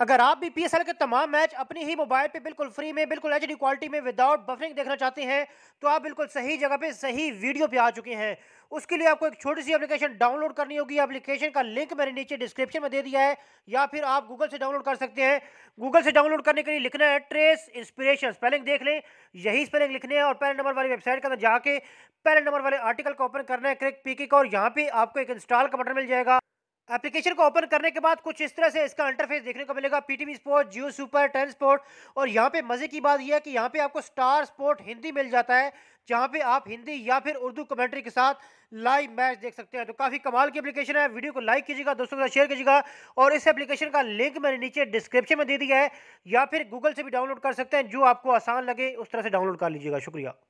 अगर आप भी पी के तमाम मैच अपनी ही मोबाइल पे बिल्कुल फ्री में बिल्कुल एच क्वालिटी में विदाउट बफरिंग देखना चाहते हैं तो आप बिल्कुल सही जगह पे सही वीडियो पे आ चुके हैं उसके लिए आपको एक छोटी सी एप्लीकेशन डाउनलोड करनी होगी एप्लीकेशन का लिंक मैंने नीचे डिस्क्रिप्शन में दे दिया है या फिर आप गूगल से डाउनलोड कर सकते हैं गूगल से डाउनलोड करने के लिए लिखना है ट्रेस इंस्पिरेशन स्पेलिंग देख लें यही स्पेलिंग लिखने और पहले नंबर वाली वेबसाइट के अंदर जाके पहले नंबर वाले आर्टिकल को ओपन करना है क्रिक पी का और यहाँ पे आपको एक इंस्टॉल का बटन मिल जाएगा एप्लीकेशन को ओपन करने के बाद कुछ इस तरह से इसका इंटरफेस देखने को मिलेगा PTV sport Geo super ten sport और यहाँ पे मजे की बात यह है कि यहाँ पे आपको स्टार स्पोर्ट हिंदी मिल जाता है जहाँ पे आप हिंदी या फिर उर्दू कमेंट्री के साथ लाइव मैच देख सकते हैं तो काफ़ी कमाल की एप्लीकेशन है वीडियो को लाइक कीजिएगा दोस्तों के साथ शेयर कीजिएगा और इस एप्लीकेशन का लिंक मैंने नीचे डिस्क्रिप्शन में दे दिया है या फिर गूगल से भी डाउनलोड कर सकते हैं जो आपको आसान लगे उस तरह से डाउनलोड कर लीजिएगा शुक्रिया